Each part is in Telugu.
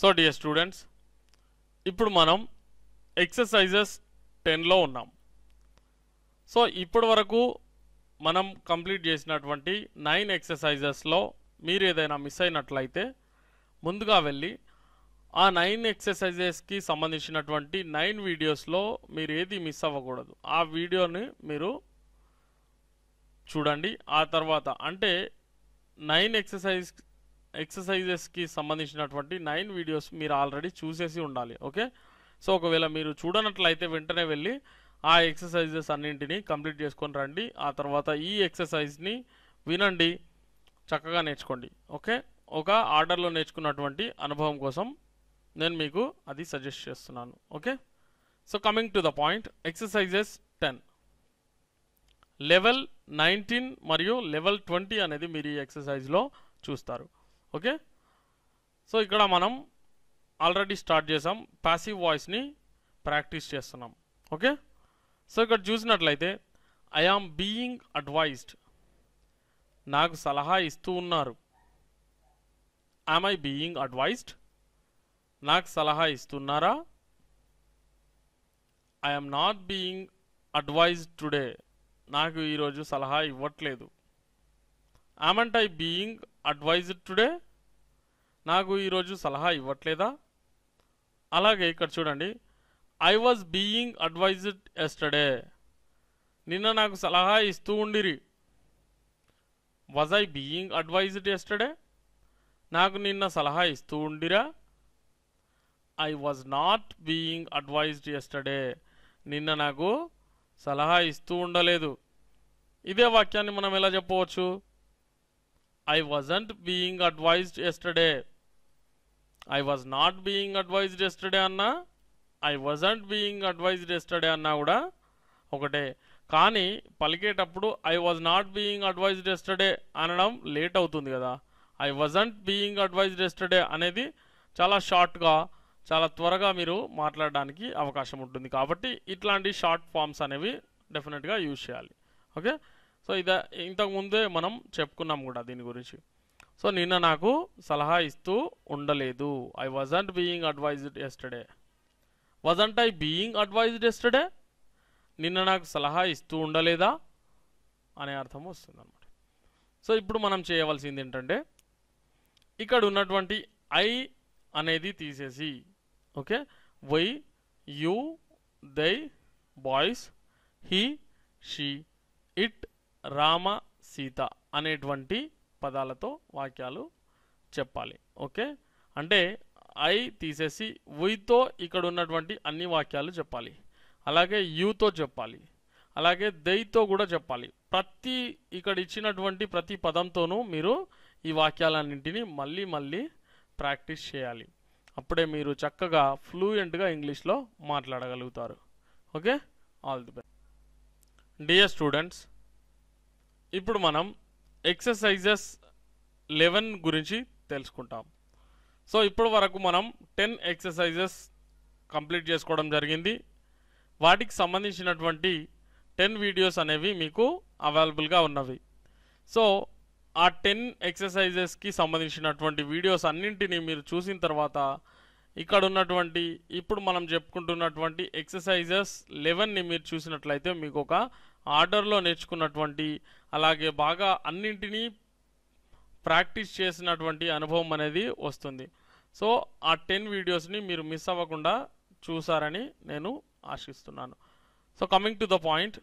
సో డియర్ స్టూడెంట్స్ ఇప్పుడు మనం ఎక్సర్సైజెస్ టెన్లో ఉన్నాం సో ఇప్పటి వరకు మనం కంప్లీట్ చేసినటువంటి నైన్ ఎక్సర్సైజెస్లో మీరు ఏదైనా మిస్ అయినట్లయితే ముందుగా వెళ్ళి ఆ నైన్ ఎక్సర్సైజెస్కి సంబంధించినటువంటి నైన్ వీడియోస్లో మీరు ఏది మిస్ అవ్వకూడదు ఆ వీడియోని మీరు చూడండి ఆ తర్వాత అంటే నైన్ ఎక్సర్సైజ్ ఎక్సర్సైజెస్కి సంబంధించినటువంటి నైన్ వీడియోస్ మీరు ఆల్రెడీ చూసేసి ఉండాలి ఓకే సో ఒకవేళ మీరు చూడనట్లయితే వెంటనే వెళ్ళి ఆ ఎక్సర్సైజెస్ అన్నింటినీ కంప్లీట్ చేసుకొని రండి ఆ తర్వాత ఈ ఎక్సర్సైజ్ని వినండి చక్కగా నేర్చుకోండి ఓకే ఒక ఆర్డర్లో నేర్చుకున్నటువంటి అనుభవం కోసం నేను మీకు అది సజెస్ట్ చేస్తున్నాను okay so coming to the point exercises ten level nineteen మరియు లెవెల్ ట్వంటీ అనేది మీరు ఈ ఎక్సర్సైజ్లో చూస్తారు ఓకే సో ఇక్కడ మనం ఆల్రెడీ స్టార్ట్ చేసాం ప్యాసివ్ వాయిస్ని ప్రాక్టీస్ చేస్తున్నాం ఓకే సో ఇక్కడ చూసినట్లయితే ఐ ఆమ్ బీయింగ్ అడ్వైజ్డ్ నాకు సలహా ఇస్తూ ఉన్నారు ఐమ్ ఐ బీయింగ్ అడ్వైజ్డ్ నాకు సలహా ఇస్తున్నారా I'm not being advised today నాకు ఈరోజు సలహా ఇవ్వట్లేదు amn't I being advised today నాకు ఈరోజు సలహా ఇవ్వట్లేదా అలాగే ఇక్కడ చూడండి I was being advised yesterday నిన్న నాకు సలహా ఇస్తూ ఉండిరి was I being advised yesterday నాకు నిన్న సలహా ఇస్తూ ఉండిరా I was not being advised yesterday నిన్న నాకు సలహా ఇస్తూ ఉండలేదు ఇదే వాక్యాన్ని మనం ఎలా చెప్పవచ్చు I wasn't being advised yesterday I was not being advised yesterday అన్నా I wasn't being advised yesterday అన్నా కూడా ఒకటే కానీ పలికేటప్పుడు I was not being advised yesterday అనడం లేట్ అవుతుంది కదా I wasn't being advised yesterday అనేది చాలా షార్ట్గా చాలా త్వరగా మీరు మాట్లాడడానికి అవకాశం ఉంటుంది కాబట్టి ఇట్లాంటి షార్ట్ ఫామ్స్ అనేవి డెఫినెట్గా యూజ్ చేయాలి ఓకే సో ఇద ఇంతకుముందే మనం చెప్పుకున్నాం కూడా దీని గురించి సో నిన్న నాకు సలహా ఇస్తూ ఉండలేదు I wasn't being advised yesterday wasn't I being advised yesterday నిన్న నాకు సలహా ఇస్తూ ఉండలేదా అనే అర్థం వస్తుంది అనమాట సో ఇప్పుడు మనం చేయవలసింది ఏంటంటే ఇక్కడ ఉన్నటువంటి ఐ అనేది తీసేసి okay we you they boys he she it Rama Sita అనేటువంటి పదాలతో వాక్యాలు చెప్పాలి ఓకే అంటే ఐ తీసేసి ఉయ్తో ఇక్కడ ఉన్నటువంటి అన్ని వాక్యాలు చెప్పాలి అలాగే యూతో చెప్పాలి అలాగే దయ్తో కూడా చెప్పాలి ప్రతి ఇక్కడ ఇచ్చినటువంటి ప్రతి పదంతోనూ మీరు ఈ వాక్యాలన్నింటినీ మళ్ళీ మళ్ళీ ప్రాక్టీస్ చేయాలి అప్పుడే మీరు చక్కగా ఫ్లూయెంట్గా ఇంగ్లీష్లో మాట్లాడగలుగుతారు okay all the best dear students ఇప్పుడు మనం ఎక్సర్సైజెస్ లెవెన్ గురించి తెలుసుకుంటాం సో ఇప్పటి వరకు మనం టెన్ ఎక్సర్సైజెస్ కంప్లీట్ చేసుకోవడం జరిగింది వాటికి సంబంధించినటువంటి టెన్ వీడియోస్ అనేవి మీకు అవైలబుల్గా ఉన్నవి సో ఆ టెన్ ఎక్సర్సైజెస్కి సంబంధించినటువంటి వీడియోస్ అన్నింటినీ మీరు చూసిన తర్వాత ఇక్కడ ఉన్నటువంటి ఇప్పుడు మనం చెప్పుకుంటున్నటువంటి ఎక్సర్సైజెస్ లెవెన్ని మీరు చూసినట్లయితే మీకు ఒక ఆర్డర్లో నేర్చుకున్నటువంటి అలాగే బాగా అన్నింటినీ ప్రాక్టీస్ చేసినటువంటి అనుభవం అనేది వస్తుంది సో ఆ టెన్ వీడియోస్ని మీరు మిస్ అవ్వకుండా చూసారని నేను ఆశిస్తున్నాను so coming to the point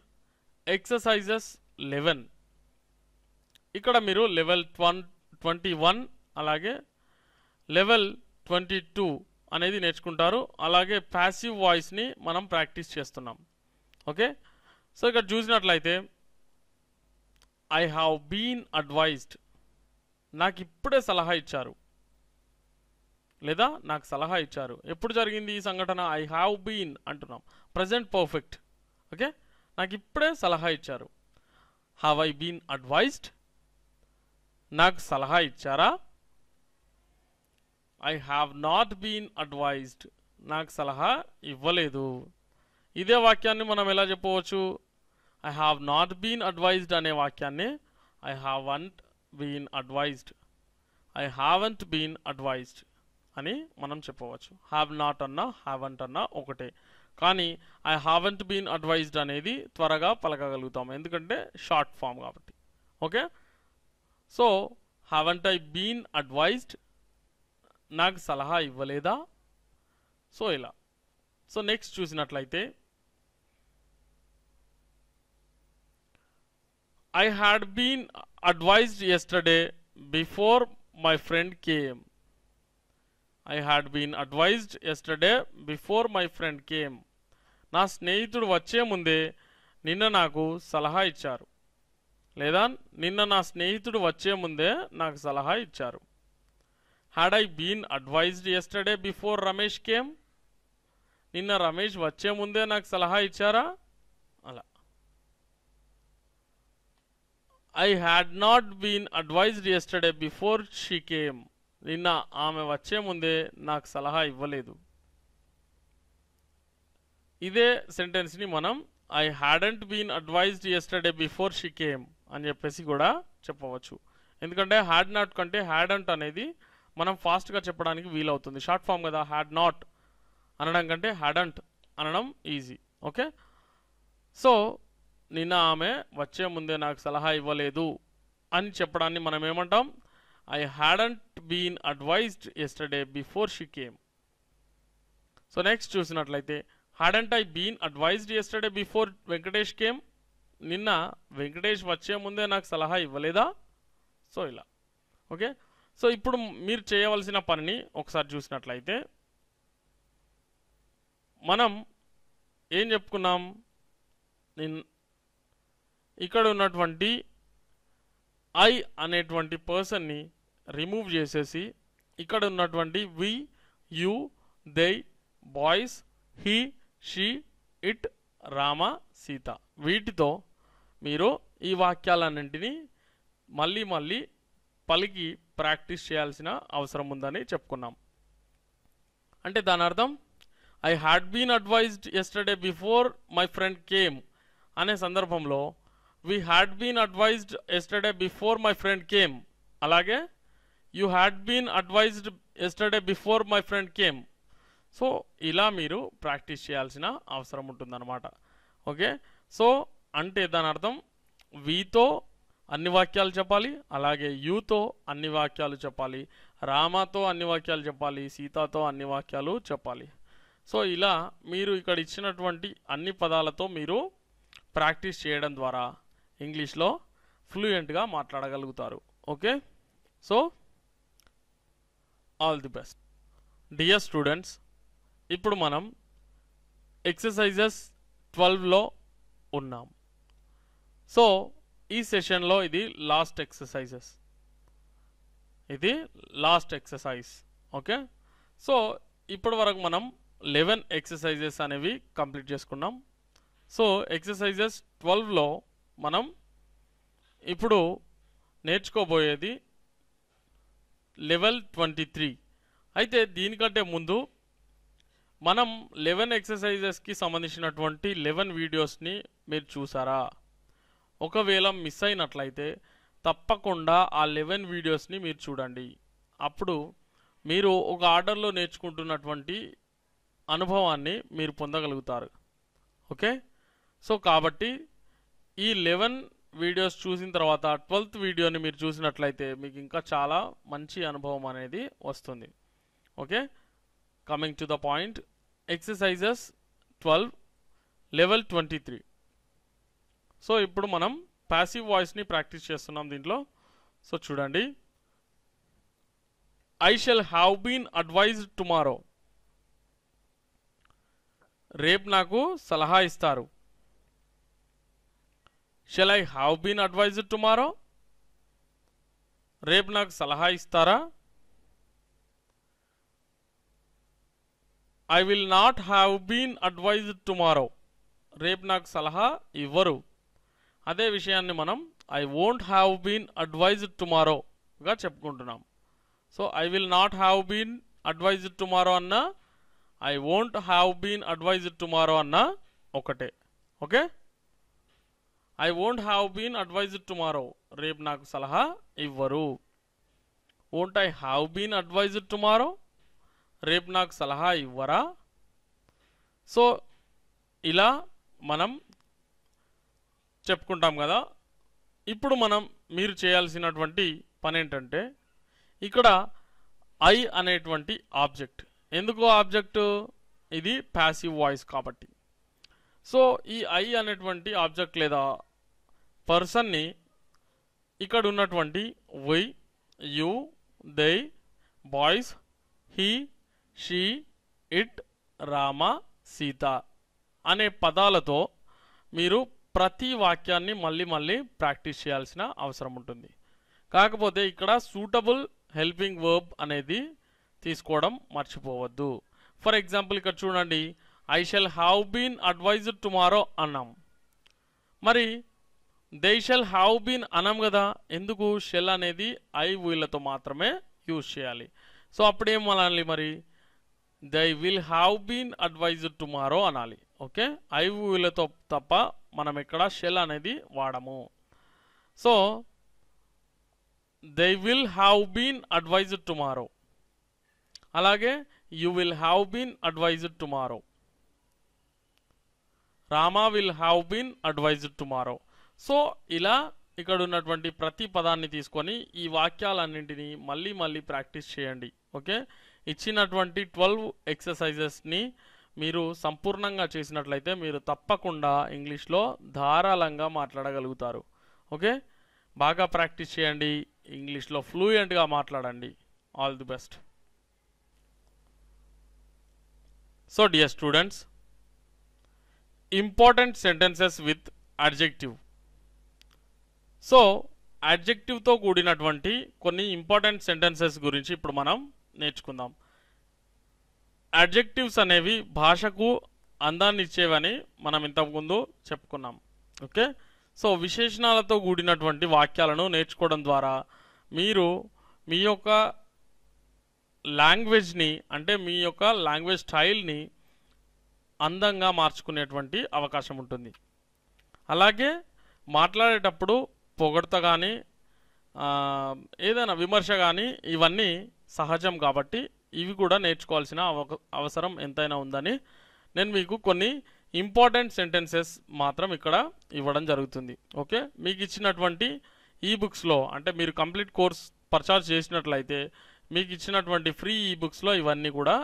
exercises eleven ఇక్కడ మీరు లెవెల్ ట్వన్ ట్వంటీ వన్ అలాగే లెవెల్ ట్వంటీ టూ అనేది నేర్చుకుంటారు అలాగే ప్యాసివ్ వాయిస్ని మనం ప్రాక్టీస్ చేస్తున్నాం ఓకే సో ఇక్కడ చూసినట్లయితే ఐ హ్యావ్ బీన్ అడ్వైజ్డ్ నాకు ఇప్పుడే సలహా ఇచ్చారు లేదా నాకు సలహా ఇచ్చారు ఎప్పుడు జరిగింది ఈ సంఘటన ఐ హ్యావ్ బీన్ అంటున్నాం ప్రజెంట్ పర్ఫెక్ట్ ఓకే నాకు ఇప్పుడే సలహా ఇచ్చారు హ్యావ్ ఐ బీన్ అడ్వైజ్డ్ నాకు సలహా ఇచ్చారా I have not been advised నాకు సలహా ఇవ్వలేదు ఇదే వాక్యాన్ని మనం ఎలా చెప్పవచ్చు I have not been advised అనే వాక్యాన్ని I haven't been advised I haven't been advised అని మనం చెప్పవచ్చు హ్యావ్ నాట్ అన్నా హ్యావంట్ అన్నా ఒకటే కానీ ఐ హావెంట్ బీన్ అడ్వైజ్డ్ అనేది త్వరగా పలకగలుగుతాం ఎందుకంటే షార్ట్ ఫామ్ కాబట్టి okay so haven't I been advised నాకు సలహా ఇవ్వలేదా సో ఇలా సో నెక్స్ట్ చూసినట్లయితే I had been advised yesterday before my friend came. I had been advised yesterday before my friend came. నా స్నేహితుడు వచ్చే ముందే నిన్న నాకు సలహా ఇచ్చారు లేదా నిన్న నా స్నేహితుడు వచ్చే ముందే నాకు సలహా ఇచ్చారు had I been advised yesterday before Ramesh came నిన్న రమేష్ వచ్చే ముందే నాకు సలహా ఇచ్చారా అలా I had not been advised yesterday before she came నిన్న ఆమె వచ్చే ముందే నాకు సలహా ఇవ్వలేదు ఇదే సెంటెన్స్ని మనం I hadn't been advised yesterday before she came అని చెప్పేసి కూడా చెప్పవచ్చు ఎందుకంటే హ్యాడ్ నాట్ కంటే హ్యాడంట్ అనేది మనం ఫాస్ట్గా చెప్పడానికి వీలవుతుంది షార్ట్ ఫామ్ కదా హ్యాడ్ నాట్ అనడం కంటే హ్యాడంట్ అనడం ఈజీ ఓకే సో నిన్న ఆమె వచ్చే ముందే నాకు సలహా ఇవ్వలేదు అని చెప్పడాన్ని మనం ఏమంటాం I hadn't been advised yesterday before she came so next చూసినట్లయితే hadn't I been advised yesterday before Venkatesh came నిన్న వెంకటేష్ వచ్చే ముందే నాకు సలహా ఇవ్వలేదా సో ఇలా ఓకే సో ఇప్పుడు మీరు చేయవలసిన పనిని ఒకసారి చూసినట్లయితే మనం ఏం చెప్పుకున్నాం ఇక్కడ ఉన్నటువంటి ఐ అనేటువంటి పర్సన్ని రిమూవ్ చేసేసి ఇక్కడ ఉన్నటువంటి we you they boys he she it Rama Sita వీటితో మీరు ఈ వాక్యాలన్నింటినీ మళ్ళీ మళ్ళీ పలికి ప్రాక్టీస్ చేయాల్సిన అవసరం ఉందని చెప్పుకున్నాం అంటే దాని అర్థం I had been advised yesterday before my friend came అనే సందర్భంలో we had been advised yesterday before my friend came అలాగే you had been advised yesterday before my friend came so ఇలా మీరు ప్రాక్టీస్ చేయాల్సిన అవసరం ఉంటుందన్నమాట ఓకే సో అంటే దాని అర్థం వీతో అన్ని వాక్యాలు చెప్పాలి అలాగే యూతో అన్ని వాక్యాలు చెప్పాలి రామాతో అన్ని వాక్యాలు చెప్పాలి సీతాతో అన్ని వాక్యాలు చెప్పాలి సో ఇలా మీరు ఇక్కడ ఇచ్చినటువంటి అన్ని పదాలతో మీరు ప్రాక్టీస్ చేయడం ద్వారా ఇంగ్లీష్లో ఫ్లూయెంట్గా మాట్లాడగలుగుతారు okay so all the best dear students ఇప్పుడు మనం ఎక్సర్సైజెస్ ట్వెల్వ్లో ఉన్నాం సో ఈ సెషన్లో ఇది లాస్ట్ ఎక్సర్సైజెస్ ఇది లాస్ట్ ఎక్సర్సైజ్ ఓకే సో ఇప్పటి వరకు మనం లెవెన్ ఎక్సర్సైజెస్ అనేవి కంప్లీట్ చేసుకున్నాం సో ఎక్సర్సైజెస్ ట్వెల్వ్లో మనం ఇప్పుడు నేర్చుకోబోయేది లెవెల్ ట్వంటీ త్రీ అయితే దీనికంటే ముందు మనం లెవెన్ ఎక్సర్సైజెస్కి సంబంధించినటువంటి లెవెన్ వీడియోస్ని మీరు చూసారా ఒకవేళ మిస్ అయినట్లయితే తప్పకుండా ఆ లెవెన్ వీడియోస్ని మీరు చూడండి అప్పుడు మీరు ఒక ఆర్డర్లో నేర్చుకుంటున్నటువంటి అనుభవాన్ని మీరు పొందగలుగుతారు ఓకే సో కాబట్టి ఈ లెవెన్ వీడియోస్ చూసిన తర్వాత ట్వెల్త్ వీడియోని మీరు చూసినట్లయితే మీకు ఇంకా చాలా మంచి అనుభవం అనేది వస్తుంది okay coming to the point exercises twelve level twenty three so ఇప్పుడు మనం ప్యాసివ్ వాయిస్ని ప్రాక్టీస్ చేస్తున్నాం దీంట్లో సో చూడండి I shall have been advised tomorrow రేపు నాకు సలహా ఇస్తారు shall I have been advised tomorrow రేపు నాకు సలహా ఇస్తారా I will not have been advised tomorrow రేపు నాకు సలహా ఇవ్వరు అదే విషయాన్ని మనం I won't have been advised టుమారోగా చెప్పుకుంటున్నాం so I will not have been advised tomorrow అన్నా I won't have been advised tomorrow అన్నా ఒకటే okay I won't have been advised tomorrow రేపు నాకు సలహా ఇవ్వరు won't I have been advised tomorrow రేపు నాకు సలహా ఇవ్వరా సో ఇలా మనం చెప్పుకుంటాం కదా ఇప్పుడు మనం మీరు చేయాల్సినటువంటి పని ఏంటంటే ఇక్కడ ఐ అనేటువంటి ఆబ్జెక్ట్ ఎందుకు ఆబ్జెక్ట్ ఇది ప్యాసివ్ వాయిస్ కాబట్టి సో ఈ ఐ అనేటువంటి ఆబ్జెక్ట్ లేదా పర్సన్ని ఇక్కడ ఉన్నటువంటి we you they boys he she it Rama Sita అనే పదాలతో మీరు ప్రతి వాక్యాన్ని మళ్ళీ మళ్ళీ ప్రాక్టీస్ చేయాల్సిన అవసరం ఉంటుంది కాకపోతే ఇక్కడ సూటబుల్ హెల్పింగ్ వర్బ్ అనేది తీసుకోవడం మర్చిపోవద్దు ఫర్ ఎగ్జాంపుల్ ఇక్కడ చూడండి I shall have been advised tomorrow అన్నాం మరి దే షెల్ హ్యావ్ బీన్ అన్నాం కదా ఎందుకు షెల్ అనేది ఐ వీళ్ళతో మాత్రమే యూజ్ చేయాలి సో అప్పుడేం అనాలి మరి they will have been advised tomorrow అనాలి ఓకే ఐ వీళ్ళతో తప్ప మనం ఇక్కడ షెల్ అనేది వాడము so they will have been advised tomorrow అలాగే you will have been advised tomorrow Rama will have been advised tomorrow so ఇలా ఇక్కడ ఉన్నటువంటి ప్రతి పదాన్ని తీసుకొని ఈ వాక్యాలన్నింటినీ మళ్ళీ మళ్ళీ ప్రాక్టీస్ చేయండి ఓకే ఇచ్చినటువంటి ట్వెల్వ్ ఎక్సర్సైజెస్ని మీరు సంపూర్ణంగా చేసినట్లయితే మీరు తప్పకుండా ఇంగ్లీష్లో ధారాళంగా మాట్లాడగలుగుతారు ఓకే బాగా ప్రాక్టీస్ చేయండి ఇంగ్లీష్లో ఫ్లూయెంట్గా మాట్లాడండి all the best so dear students important sentences with adjective so అడ్జెక్టివ్తో కూడినటువంటి కొన్ని ఇంపార్టెంట్ సెంటెన్సెస్ గురించి ఇప్పుడు మనం నేర్చుకుందాం అడ్జెక్టివ్స్ అనేవి భాషకు అందాన్ని ఇచ్చేవని మనం ఇంతకుముందు చెప్పుకున్నాం ఓకే సో విశేషణాలతో కూడినటువంటి వాక్యాలను నేర్చుకోవడం ద్వారా మీరు మీ యొక్క లాంగ్వేజ్ని అంటే మీ యొక్క లాంగ్వేజ్ స్టైల్ని అందంగా మార్చుకునేటువంటి అవకాశం ఉంటుంది అలాగే మాట్లాడేటప్పుడు పొగడత కానీ ఏదైనా విమర్శ కానీ ఇవన్నీ సహజం కాబట్టి ఇవి కూడా నేర్చుకోవాల్సిన అవసరం ఎంతైనా ఉందని నేను మీకు కొన్ని ఇంపార్టెంట్ సెంటెన్సెస్ మాత్రం ఇక్కడ ఇవ్వడం జరుగుతుంది ఓకే మీకు ఇచ్చినటువంటి ఈ బుక్స్లో అంటే మీరు కంప్లీట్ కోర్స్ పర్చార్ చేసినట్లయితే మీకు ఇచ్చినటువంటి ఫ్రీ ఈ బుక్స్లో ఇవన్నీ కూడా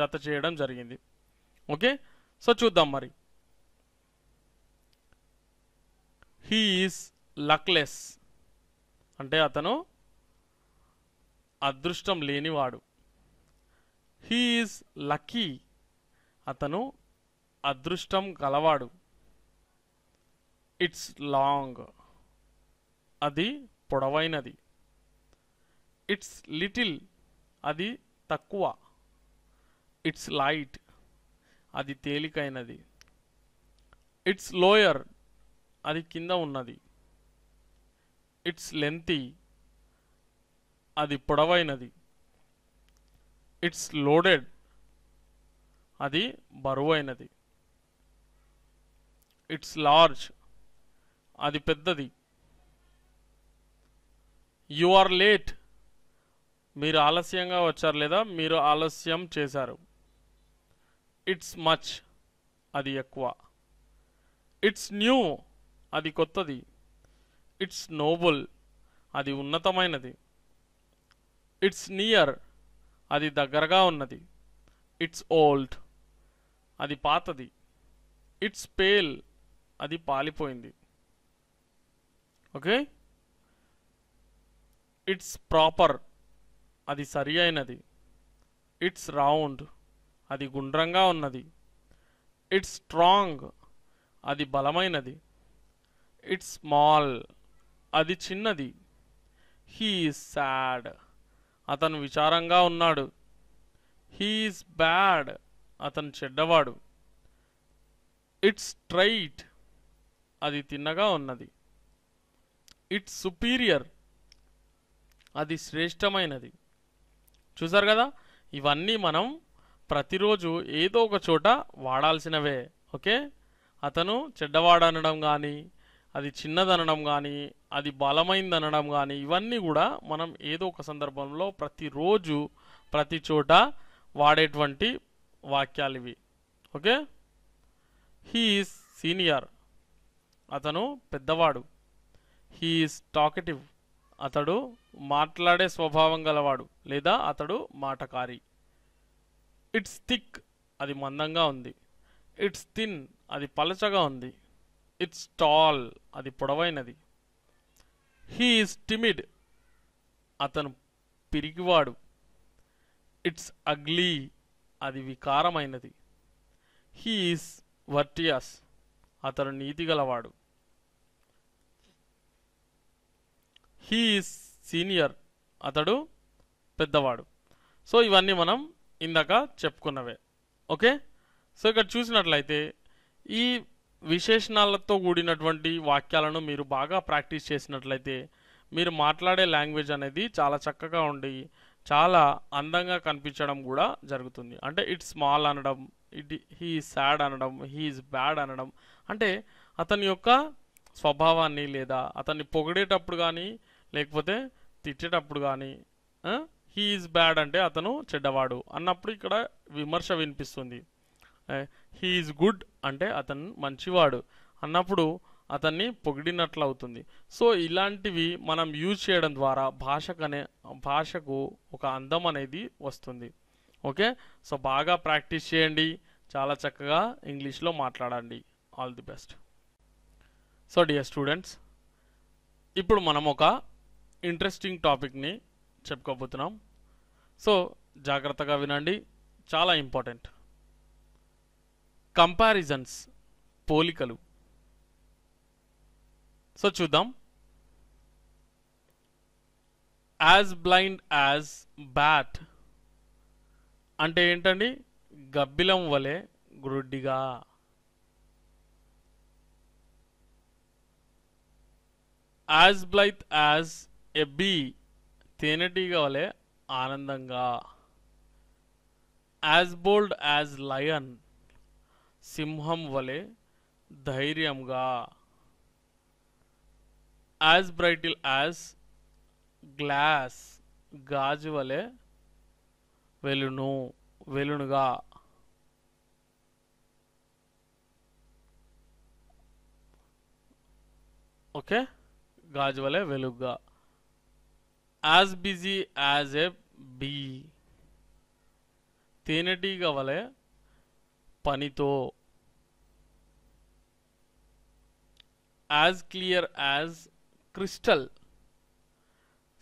జత చేయడం జరిగింది ఓకే సో చూద్దాం మరి హీ లక్లెస్ అంటే అతను అదృష్టం లేనివాడు హీ లక్కీ అతను అదృష్టం కలవాడు ఇట్స్ లాంగ్ అది పొడవైనది ఇట్స్ లిటిల్ అది తక్కువ ఇట్స్ లైట్ అది తేలికైనది ఇట్స్ లోయర్ అది కింద ఉన్నది ఇట్స్ లెంతి అది పొడవైనది ఇట్స్ లోడెడ్ అది బరువైనది ఇట్స్ లార్జ్ అది పెద్దది యు ఆర్ లేట్ మీరు ఆలస్యంగా వచ్చారు లేదా మీరు ఆలస్యం చేశారు ఇట్స్ మచ్ అది ఎక్కువ ఇట్స్ న్యూ అది కొత్తది ఇట్స్ నోబుల్ అది ఉన్నతమైనది ఇట్స్ నియర్ అది దగ్గరగా ఉన్నది ఇట్స్ ఓల్డ్ అది పాతది ఇట్స్ పేల్ అది పాలిపోయింది ఓకే ఇట్స్ ప్రాపర్ అది సరి అయినది ఇట్స్ రౌండ్ అది గుండ్రంగా ఉన్నది ఇట్స్ స్ట్రాంగ్ అది బలమైనది ఇట్స్ స్మాల్ అది చిన్నది హీఈస్ సాడ్ అతను విచారంగా ఉన్నాడు హీఈస్ బ్యాడ్ అతను చెడ్డవాడు ఇట్స్ స్ట్రైట్ అది తిన్నగా ఉన్నది ఇట్స్ సుపీరియర్ అది శ్రేష్టమైనది చూసారు కదా ఇవన్నీ మనం ప్రతిరోజు ఏదో ఒక చోట వాడాల్సినవే ఓకే అతను చెడ్డవాడనడం కానీ అది చిన్నదనడం కానీ అది బలమైందనడం కానీ ఇవన్నీ కూడా మనం ఏదో ఒక సందర్భంలో ప్రతిరోజు ప్రతి చోట వాడేటువంటి వాక్యాలు ఇవి ఓకే హీఈస్ సీనియర్ అతను పెద్దవాడు హీఈస్ టాకెటివ్ అతడు మాట్లాడే స్వభావం గలవాడు లేదా అతడు మాటకారి ఇట్స్ థిక్ అది మందంగా ఉంది ఇట్స్ థిన్ అది పలచగా ఉంది ఇట్స్ టాల్ అది పొడవైనది హీ ఈస్ టిమిడ్ అతను పిరిగివాడు ఇట్స్ అగ్లీ అది వికారమైనది హీ వర్టియస్ వర్టియాస్ అతను నీతిగలవాడు హీ ఈస్ సీనియర్ అతడు పెద్దవాడు సో ఇవన్నీ మనం ఇందాక చెప్పుకున్నవే ఓకే సో ఇక్కడ చూసినట్లయితే ఈ విశేషణాలతో కూడినటువంటి వాక్యాలను మీరు బాగా ప్రాక్టీస్ చేసినట్లయితే మీరు మాట్లాడే లాంగ్వేజ్ అనేది చాలా చక్కగా ఉండి చాలా అందంగా కనిపించడం కూడా జరుగుతుంది అంటే ఇట్ స్మాల్ అనడం ఇట్ హీ సాడ్ అనడం హీఈస్ బ్యాడ్ అనడం అంటే అతని యొక్క స్వభావాన్ని లేదా అతన్ని పొగిడేటప్పుడు కానీ లేకపోతే తిట్టేటప్పుడు కానీ హీ ఈజ్ బ్యాడ్ అంటే అతను చెడ్డవాడు అన్నప్పుడు ఇక్కడ విమర్శ వినిపిస్తుంది హీ ఈజ్ గుడ్ అంటే అతను మంచివాడు అన్నప్పుడు అతన్ని పొగిడినట్లు అవుతుంది సో ఇలాంటివి మనం యూజ్ చేయడం ద్వారా భాషకు అనే భాషకు ఒక అందం అనేది వస్తుంది ఓకే సో బాగా ప్రాక్టీస్ చేయండి చాలా చక్కగా ఇంగ్లీష్లో మాట్లాడండి all the best so dear students ఇప్పుడు మనం ఒక ఇంట్రెస్టింగ్ టాపిక్ని చెప్పుకోబోతున్నాం సో జాగ్రత్తగా వినండి చాలా ఇంపార్టెంట్ కంపారిజన్స్ పోలికలు సో చూద్దాం యాజ్ బ్లైండ్ యాజ్ బ్యాట్ అంటే ఏంటండి గబ్బిలం వలె గ్రుడ్డిగా as blithe as a bee తేనెటీగ వలె ఆనందంగా యాజ్ బోల్డ్ యాజ్ లయన్ సింహం వలె ధైర్యంగా యాజ్ బ్రైటిల్ యాజ్ గ్లాస్ గాజు వలె వెలును వెలునుగా ఓకే గాజు వలె వెలుగ్గా as busy as a bee తేనెటీగ వలె పనితో యాజ్ క్లియర్ యాజ్ క్రిస్టల్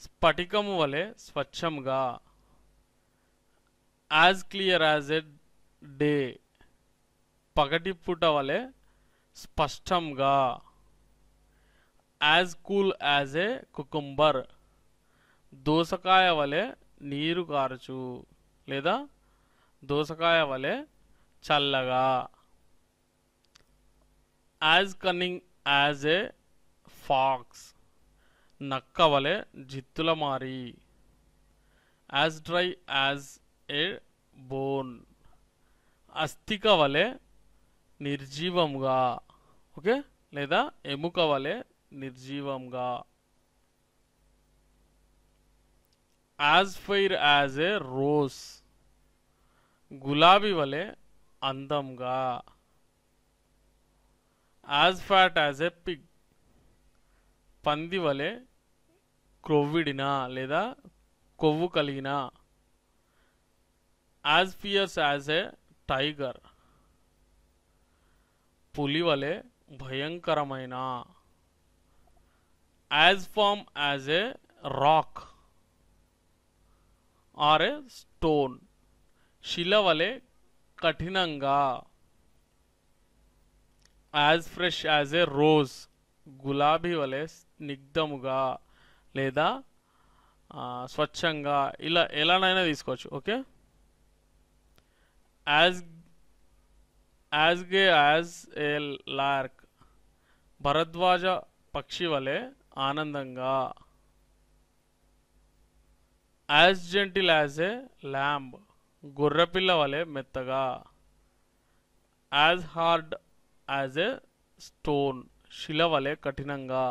స్ఫటికము వలె స్వచ్ఛంగా as clear as a day పగటిప్పుట వలె స్పష్టంగా as cool as a cucumber దోసకాయ వలె నీరు కారచు లేదా దోసకాయ వలె చల్లగా as cunning as a fox నక్క వలె జిత్తుల మారి as dry as a bone అస్థిక వలె నిర్జీవంగా ఓకే లేదా ఎముక వలె నిర్జీవంగా as fair as a rose గులాబీ వలె అందంగా as fat as a pig పంది వలె క్రొవ్విడిన లేదా కొవ్వు కలిగిన as fierce as a tiger పులి వలె భయంకరమైన as firm as a rock or a stone శిల వలె కఠినంగా as fresh as a rose గులాబీ వలె స్నిగ్ధముగా లేదా స్వచ్ఛంగా ఇలా ఎలానైనా తీసుకోవచ్చు okay as as gay as a lark భరద్వాజ పక్షి వలె ఆనందంగా as gentle as a lamb గొర్రెపిల్ల వలె మెత్తగా యాజ్ హార్డ్ యాజ్ ఏ స్టోన్ శిల వలె కఠినంగా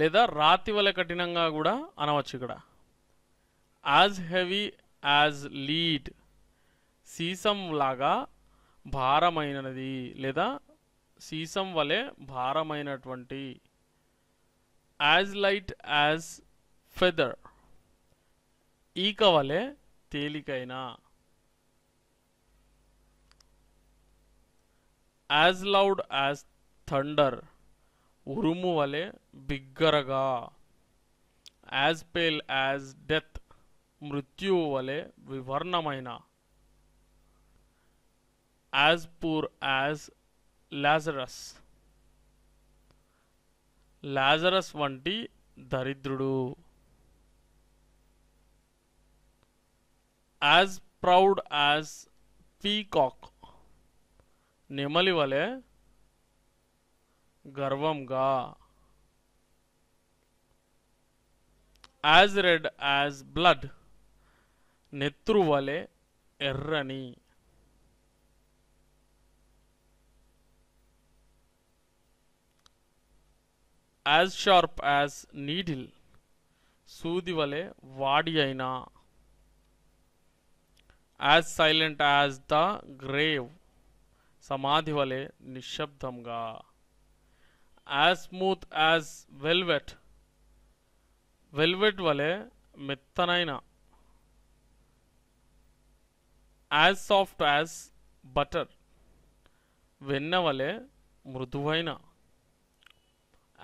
లేదా రాతి వలె కఠినంగా కూడా అనవచ్చు ఇక్కడ యాజ్ హెవీ యాజ్ లీడ్ సీసం లాగా భారమైనది లేదా సీసం వలె భారమైనటువంటి as light as feather ఈక వలె తేలికైన యాజ్ లౌడ్ యాజ్ థండర్ ఉరుము వలె బిగ్గరగా యాజ్ పేల్ యాజ్ డెత్ మృత్యువు వలె వివర్ణమైన as poor as Lazarus Lazarus వంటి దరిద్రుడు యాజ్ ప్రౌడ్ యాజ్ పీకాక్ నెమలి వలె గర్వంగా యాజ్ రెడ్ యాజ్ బ్లడ్ నెత్రు వలె ఎర్రని యాజ్ షార్ప్ యాజ్ నీడిల్ సూది వలె వాడి అయినా as silent as the grave సమాధి వలె నిశ్శబ్దంగా as smooth as velvet velvet వలె మెత్తనైన యాజ్ సాఫ్ట్ యాజ్ బటర్ వెన్న వలె మృదువైన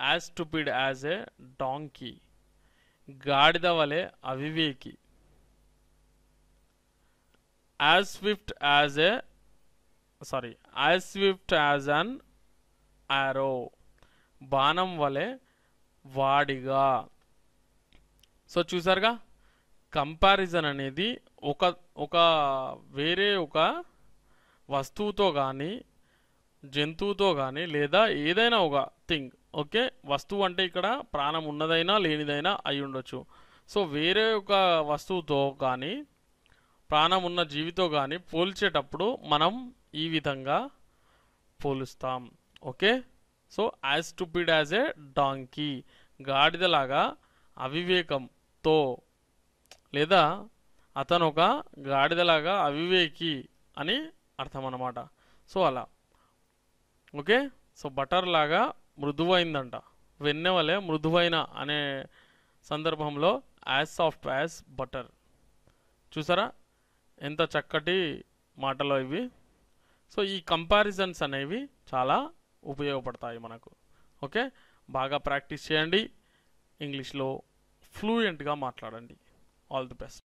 as stupid as a donkey గాడిద వలె అవివేకి as swift as a sorry as swift as an arrow బాణం వలె వాడిగా సో చూసారుగా కంపారిజన్ అనేది ఒక ఒక వేరే ఒక వస్తువుతో కానీ జంతువుతో కానీ లేదా ఏదైనా ఒక థింగ్ ఓకే వస్తువు అంటే ఇక్కడ ప్రాణం ఉన్నదైనా లేనిదైనా అయి ఉండొచ్చు సో వేరే ఒక వస్తువుతో కానీ ప్రాణం ఉన్న జీవితో కానీ పోల్చేటప్పుడు మనం ఈ విధంగా పోలుస్తాం okay so as stupid as a donkey గాడిదలాగా అవివేకంతో లేదా అతను ఒక గాడిదలాగా అవివేకి అని అర్థం అన్నమాట సో అలా ఓకే సో బటర్ లాగా మృదువైందంట వెన్నెవలే మృదువైన అనే సందర్భంలో యాజ్ సాఫ్ట్ యాజ్ బటర్ చూసారా ఎంత చక్కటి మాటలు ఇవి సో ఈ కంపారిజన్స్ అనేవి చాలా ఉపయోగపడతాయి మనకు ఓకే బాగా ప్రాక్టీస్ చేయండి ఇంగ్లీష్లో ఫ్లూయెంట్గా మాట్లాడండి ఆల్ ది బెస్ట్